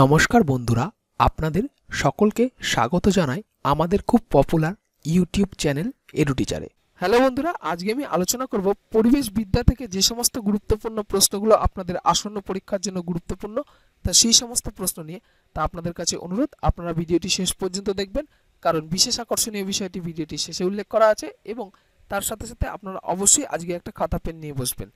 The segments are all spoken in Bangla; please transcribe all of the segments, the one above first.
নমস্কার বন্ধুরা আপনাদের সকলকে স্বাগত জানাই আমাদের খুব পপুলার ইউটিউব চ্যানেল এডুটিচারে হ্যালো বন্ধুরা আজকে আমি আলোচনা করব পরিবেশ বিদ্যা থেকে যে সমস্ত গুরুত্বপূর্ণ প্রশ্নগুলো আপনাদের আসন্ন পরীক্ষার জন্য গুরুত্বপূর্ণ তা সেই সমস্ত প্রশ্ন নিয়ে তা আপনাদের কাছে অনুরোধ আপনারা ভিডিওটি শেষ পর্যন্ত দেখবেন কারণ বিশেষ আকর্ষণীয় বিষয়টি ভিডিওটি শেষে উল্লেখ করা আছে এবং তার সাথে সাথে আপনারা অবশ্যই আজকে একটা খাতা পেন নিয়ে বসবেন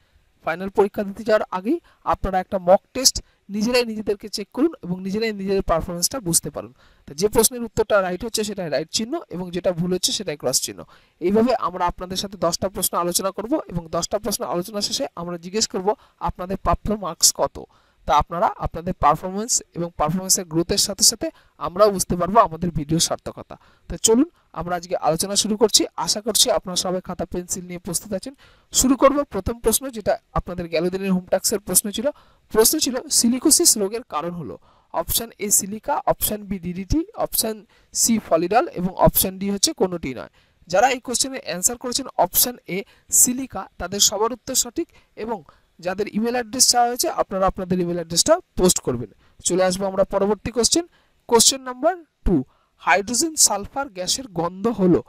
ফাইনাল পরীক্ষা দিতে যাওয়ার আগেই আপনারা একটা মক টেস্ট নিজেরাই নিজেদেরকে চেক করুন এবং নিজেরাই নিজেদের পারফরমেন্সটা বুঝতে পারুন তো যে প্রশ্নের উত্তরটা রাইট হচ্ছে সেটাই রাইট চিহ্ন এবং যেটা ভুল হচ্ছে সেটাই ক্রস চিহ্ন এইভাবে আমরা আপনাদের সাথে দশটা প্রশ্ন আলোচনা করব এবং দশটা প্রশ্ন আলোচনা শেষে আমরা জিজ্ঞেস করব আপনাদের প্রাপ্ত মার্কস কত তা আপনারা আপনাদের পারফরমেন্স এবং পারফরমেন্সের গ্রোথের সাথে সাথে আমরাও বুঝতে পারবো আমাদের ভিডিও সার্থকতা তো চলুন আমরা আজকে আলোচনা শুরু করছি আশা করছি আপনারা সবাই খাতা পেন্সিল নিয়ে প্রস্তুত আছেন শুরু করব প্রথম প্রশ্ন যেটা আপনাদের গেল দিনের হোমটাক্সের প্রশ্ন ছিল প্রশ্ন ছিল সিলিকোসিস রোগের কারণ হলো option A silica option B DDT option C Folidol এবং অপশান ডি হচ্ছে কোনোটি নয় যারা এই কোশ্চেনের অ্যান্সার করেছেন অপশান এ সিলিকা তাদের সবার উত্তর সঠিক এবং যাদের ইমেল অ্যাড্রেস চাওয়া হয়েছে আপনারা আপনাদের ইমেল অ্যাড্রেসটা পোস্ট করবেন চলে আসবো আমরা পরবর্তী question question number two hydrogen sulphur গ্যাসের গন্ধ হলো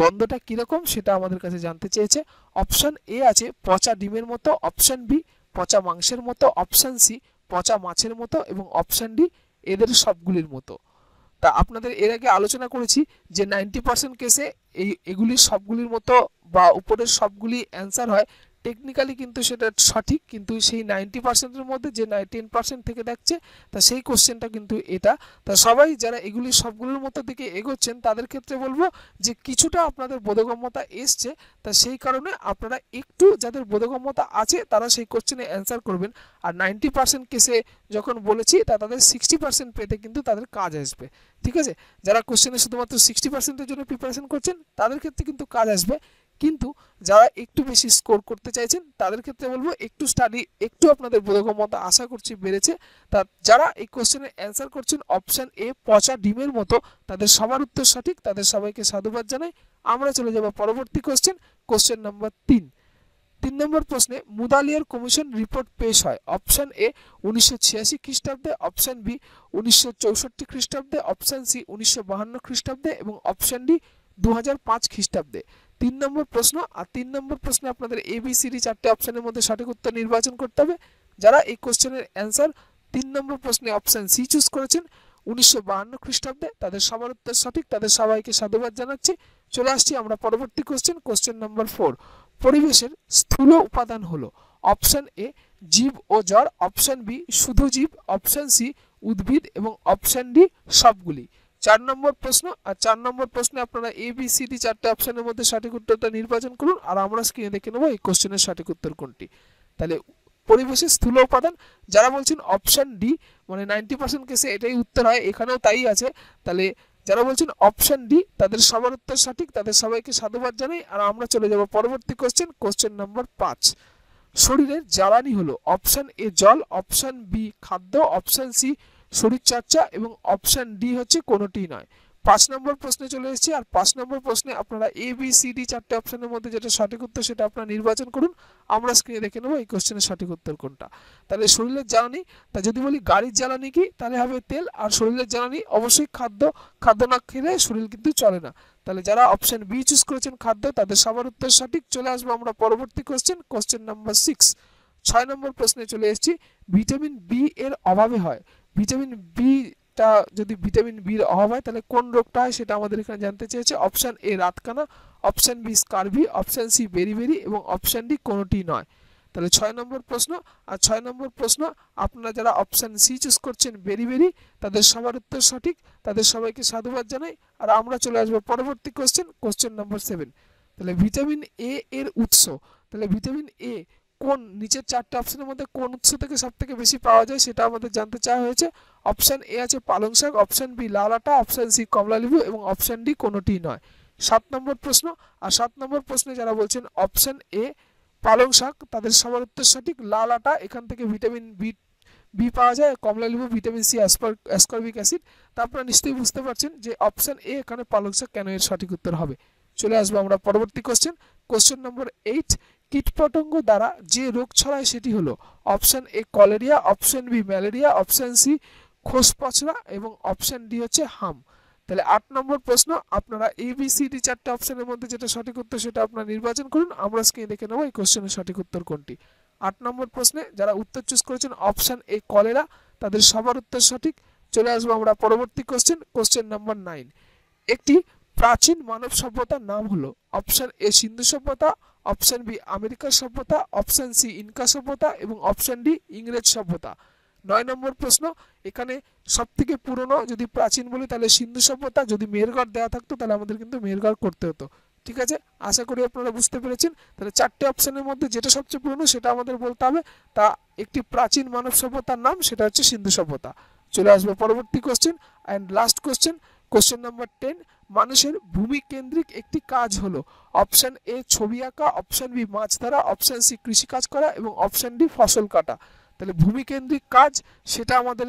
গন্ধটা কীরকম সেটা আমাদের কাছে জানতে চেয়েছে অপশান এ আছে পচা ডিমের মতো অপশান বি পচা মাংসের মতো অপশান সি পচা মাছের মতো এবং অপশান ডি এদের সবগুলির মতো তা আপনাদের এর আগে আলোচনা করেছি যে নাইনটি পার্সেন্ট কেসে এই এগুলির সবগুলির মতো বা উপরের সবগুলি অ্যান্সার হয় টেকনিক্যালি কিন্তু সেটা সঠিক কিন্তু সেই নাইনটি পার্সেন্টের মধ্যে যে টেন পার্সেন্ট থেকে দেখছে তা সেই কোশ্চেনটা কিন্তু এটা তা সবাই যারা এগুলি সবগুলোর মতো দিকে এগোচ্ছেন তাদের ক্ষেত্রে বলবো যে কিছুটা আপনাদের বোধগম্যতা এসছে তা সেই কারণে আপনারা একটু যাদের বোধগম্যতা আছে তারা সেই কোশ্চেনে অ্যান্সার করবেন আর নাইনটি পার্সেন্ট কেসে যখন বলেছি তা তাদের সিক্সটি পার্সেন্ট পেতে কিন্তু তাদের কাজ আসবে ঠিক আছে যারা কোশ্চেনে শুধুমাত্র সিক্সটি পার্সেন্টের জন্য প্রিপারেশন করছেন তাদের ক্ষেত্রে কিন্তু কাজ আসবে কিন্তু যারা একটু বেশি স্কোর করতে চাইছেন তাদের ক্ষেত্রে বলবো একটু স্টাডি একটু আপনাদের বোধগম্যতা আশা করছি বেড়েছে তা যারা এই কোশ্চেনের অ্যান্সার করছেন অপশান এ পচা ডিমের মতো তাদের সবার উত্তর সঠিক তাদের সবাইকে সাধুবাদ জানাই আমরা চলে যাব পরবর্তী কোশ্চেন কোশ্চেন নাম্বার তিন তিন নম্বর প্রশ্নে মুদালিয়ার কমিশন রিপোর্ট পেশ হয় অপশান এ উনিশশো ছিয়াশি খ্রিস্টাব্দে অপশান বি উনিশশো চৌষট্টি খ্রিস্টাব্দে অপশান সি উনিশশো বাহান্ন খ্রিস্টাব্দে এবং অপশান ডি দু হাজার পাঁচ খ্রিস্টাব্দে তিন নম্বর প্রশ্ন আর তিন নম্বর প্রশ্নে আপনাদের এবিসিডি চারটে অপশনের মধ্যে সঠিক উত্তর নির্বাচন করতে হবে যারা এই কোশ্চেনের অ্যান্সার তিন নম্বর প্রশ্নে অপশান সি চুজ করেছেন উনিশশো বাহান্ন খ্রিস্টাব্দে তাদের সবার উত্তর সঠিক তাদের সবাইকে সাধুবাদ জানাচ্ছি চলে আসছি আমরা পরবর্তী কোশ্চেন কোশ্চেন নম্বর ফোর পরিবেশের স্থূল উপাদান হলো অপশান এ জীব ও জ্বর অপশান বি শুধু জীব অপশন সি উদ্ভিদ এবং অপশান ডি সবগুলি চার নম্বর প্রশ্ন আর চার নম্বর প্রশ্নে আপনারা এ বি সি ডি চারটে অপশনের মধ্যে সঠিক উত্তরটা নির্বাচন করুন আর আমরা স্ক্রিনে দেখে নেবো এই কোশ্চেনের সঠিক উত্তর কোনটি তাহলে পরিবেশের স্থূল উপাদান যারা বলছেন অপশান ডি মানে নাইনটি পার্সেন্ট কেসে এটাই উত্তর হয় এখানেও তাই আছে তাহলে যারা বলছেন অপশান ডি তাদের সবার উত্তর সঠিক তাদের সবাইকে সাধুবাদ জানাই আর আমরা চলে যাব পরবর্তী কোশ্চেন কোশ্চেন নাম্বার পাঁচ শরীরের জ্বালানি হলো অপশান এ জল অপশান বি খাদ্য অপশান সি শরীরচর্চা এবং অপশান ডি হচ্ছে কোনোটি নয় পাঁচ নম্বর প্রশ্নে চলে এসেছি আর পাঁচ নম্বর প্রশ্নে আপনারা এ বি সি ডি চারটে অপশানের মধ্যে যেটা সঠিক উত্তর সেটা আপনারা নির্বাচন করুন আমরা স্ক্রিনে দেখে নেবো এই কোশ্চেনের সঠিক উত্তর কোনটা তাহলে শরীরের জ্বালানি তা যদি বলি গাড়ির জ্বালানি কি তাহলে হবে তেল আর শরীরের জ্বালানি অবশ্যই খাদ্য খাদ্য না খেলে শরীর কিন্তু চলে না তাহলে যারা অপশন বি চুজ করেছেন খাদ্য তাদের সবার উত্তর সঠিক চলে আসবো আমরা পরবর্তী কোশ্চেন কোশ্চেন নাম্বার সিক্স ছয় নম্বর প্রশ্নে চলে এসেছি ভিটামিন বি এর অভাবে হয় ভিটামিন বিটা যদি ভিটামিন বির অভাব হয় তাহলে কোন রোগটা হয় সেটা আমাদের এখানে জানতে চেয়েছে অপশান এ রাতকানা option B scurvy option C beriberi এবং অপশান ডি কোনোটি নয় তাহলে ছয় নম্বর প্রশ্ন আর ছয় নম্বর প্রশ্ন আপনারা যারা অপশান সি চুজ করছেন বেরি বেরি তাদের সবার উত্তর সঠিক তাদের সবাইকে সাধুবাদ জানাই আর আমরা চলে আসবো পরবর্তী কোশ্চেন কোশ্চেন নম্বর সেভেন তাহলে ভিটামিন এ এর উৎস তাহলে ভিটামিন এ কোন নিচের চারটে অপশনের মধ্যে কোন উৎস থেকে সব থেকে বেশি পাওয়া যায় সেটা আমাদের জানতে চাওয়া হয়েছে অপশান এ আছে পালং শাক অপশান বি লাল আটা অপশান সি লেবু এবং অপশান ডি কোনোটি নয় সাত নম্বর প্রশ্ন আর সাত নম্বর প্রশ্নে যারা বলছেন অপশান এ পালং শাক তাদের সবার উত্তর সঠিক লাল আটা এখান থেকে ভিটামিন বি বি পাওয়া যায় লেবু ভিটামিন সি অ্যাসকর্বিক অ্যাসিড তা আপনারা নিশ্চয়ই বুঝতে পারছেন যে অপশান এ এখানে পালং শাক কেন এর সঠিক উত্তর হবে চলে আসবো আমরা পরবর্তী কোশ্চেন কোশ্চেন নম্বর এইট কীটপতঙ্গ দ্বারা যে রোগ ছড়ায় সেটি হলো option A cholera option B malaria option C খোসপচড়া এবং অপশান ডি হচ্ছে হাম তাহলে আট নম্বর প্রশ্ন আপনারা এ বি সি ডি চারটে অপশানের মধ্যে যেটা সঠিক উত্তর সেটা আপনারা নির্বাচন করুন আমরা স্ক্রিনে দেখে নেবো এই কোশ্চেনের সঠিক উত্তর কোনটি আট নম্বর প্রশ্নে যারা উত্তর চুজ করেছেন অপশান এ কলেরা তাদের সবার উত্তর সঠিক চলে আসবো আমরা পরবর্তী কোশ্চেন কোশ্চেন নাম্বার নাইন একটি প্রাচীন মানব সভ্যতার নাম হলো অপশান এ সিন্ধু সভ্যতা অপশন বি আমেরিকার সভ্যতা অপশন সি ইনকা সভ্যতা এবং অপশন ডি ইংরেজ সভ্যতা নয় নম্বর প্রশ্ন এখানে সব থেকে পুরনো যদি প্রাচীন বলি তাহলে সিন্ধু সভ্যতা যদি মেহেরগড় দেওয়া থাকতো তাহলে আমাদের কিন্তু মেহেরগড় করতে হতো ঠিক আছে আশা করি আপনারা বুঝতে পেরেছেন তাহলে চারটে অপশানের মধ্যে যেটা সবচেয়ে পুরনো সেটা আমাদের বলতে হবে তা একটি প্রাচীন মানব সভ্যতার নাম সেটা হচ্ছে সিন্ধু সভ্যতা চলে আসবে পরবর্তী question and last question question number ten মানুষের ভূমি কেন্দ্রিক একটি কাজ হলো অপশন এ ছবি আঁকা অপশন বি মাছ ধরা অপশন সি কৃষিকাজ করা এবং অপশন ডি ফসল কাটা তাহলে ভূমিকেন্দ্রিক কাজ সেটা আমাদের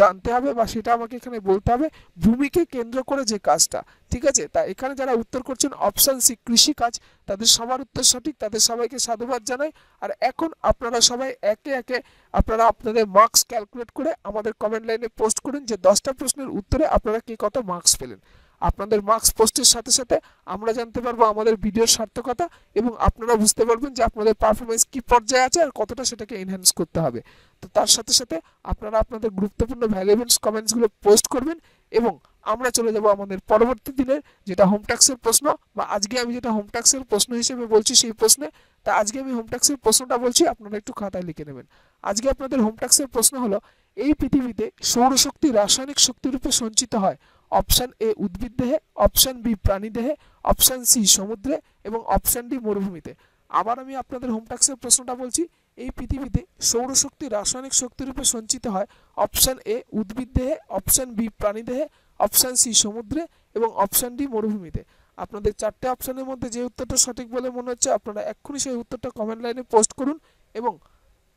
জানতে হবে বা সেটা আমাকে এখানে বলতে হবে ভূমিকে কেন্দ্র করে যে কাজটা ঠিক আছে তা এখানে যারা উত্তর করছেন অপশান সি কৃষি কাজ তাদের সবার উত্তর সঠিক তাদের সবাইকে সাধুবাদ জানাই আর এখন আপনারা সবাই একে একে আপনারা আপনাদের মার্কস ক্যালকুলেট করে আমাদের কমেন্ট লাইনে পোস্ট করুন যে দশটা প্রশ্নের উত্তরে আপনারা কে কত মার্কস পেলেন আপনাদের মার্কস পোস্টের সাথে সাথে আমরা জানতে পারবো আমাদের ভিডিওর সার্থকতা এবং আপনারা বুঝতে পারবেন যে আপনাদের পারফরমেন্স কি পর্যায়ে আছে আর কতটা সেটাকে এনহ্যান্স করতে হবে তো তার সাথে সাথে আপনারা আপনাদের গুরুত্বপূর্ণ ভ্যালুয়েবলস কমেন্টসগুলো পোস্ট করবেন এবং আমরা চলে যাব আমাদের পরবর্তী দিনের যেটা হোমট্যাক্সের প্রশ্ন বা আজকে আমি যেটা হোমটাক্সের প্রশ্ন হিসেবে বলছি সেই প্রশ্নে তা আজকে আমি হোমটাক্সের প্রশ্নটা বলছি আপনারা একটু খাতায় লিখে নেবেন আজকে আপনাদের হোমটাক্সের প্রশ্ন হলো এই পৃথিবীতে সৌরশক্তি রাসায়নিক শক্তিরূপে সঞ্চিত হয় অপশান এ উদ্ভিদ দেহে অপশান বি প্রাণী দেহে অপশান সি সমুদ্রে এবং অপশান ডি মরুভূমিতে আবার আমি আপনাদের হোমটাক্সের প্রশ্নটা বলছি এই পৃথিবীতে সৌরশক্তি রাসায়নিক শক্তিরূপে সঞ্চিত হয় অপশান এ উদ্ভিদ দেহে অপশান বি প্রাণী দেহে অপশান সি সমুদ্রে এবং অপশান ডি মরুভূমিতে আপনাদের চারটে অপশানের মধ্যে যে উত্তরটা সঠিক বলে মনে হচ্ছে আপনারা এক্ষুনি সেই উত্তরটা কমেন্ট লাইনে পোস্ট করুন এবং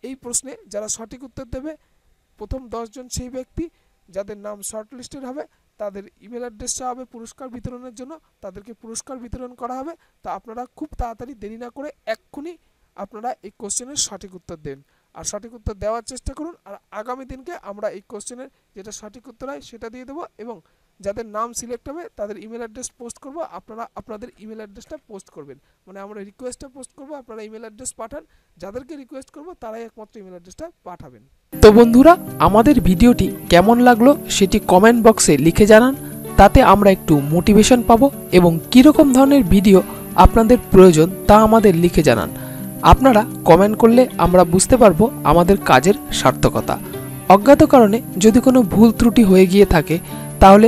এই প্রশ্নে যারা সঠিক উত্তর দেবে প্রথম দশজন সেই ব্যক্তি যাদের নাম শর্ট লিস্টেড হবে তাদের ইমেল অ্যাড্রেসটা হবে পুরস্কার বিতরণের জন্য তাদেরকে পুরস্কার বিতরণ করা হবে তো আপনারা খুব তাড়াতাড়ি দেরি না করে এক্ষুনি আপনারা এই কোশ্চেনের সঠিক উত্তর দেন আর সঠিক উত্তর দেওয়ার চেষ্টা করুন আর আগামী দিনকে আমরা এই কোশ্চেনের যেটা সঠিক উত্তর হয় সেটা দিয়ে দেবো এবং যাদের নাম সিলেক্ট হবে তাদের ইমেল অ্যাড্রেস পোস্ট করব আপনারা আপনাদের ইমেল অ্যাড্রেসটা পোস্ট করবেন মানে আমরা রিকোয়েস্টটা পোস্ট করব আপনারা ইমেল অ্যাড্রেস পাঠান যাদেরকে রিকোয়েস্ট করব তারাই একমাত্র ইমেল অ্যাড্রেসটা পাঠাবেন তো বন্ধুরা আমাদের ভিডিওটি কেমন লাগলো সেটি কমেন্ট বক্সে লিখে জানান তাতে আমরা একটু মোটিভেশন পাবো এবং কীরকম ধরনের ভিডিও আপনাদের প্রয়োজন তা আমাদের লিখে জানান আপনারা কমেন্ট করলে আমরা বুঝতে পারবো আমাদের কাজের সার্থকতা অজ্ঞাত কারণে যদি কোনো ভুল ত্রুটি হয়ে গিয়ে থাকে তাহলে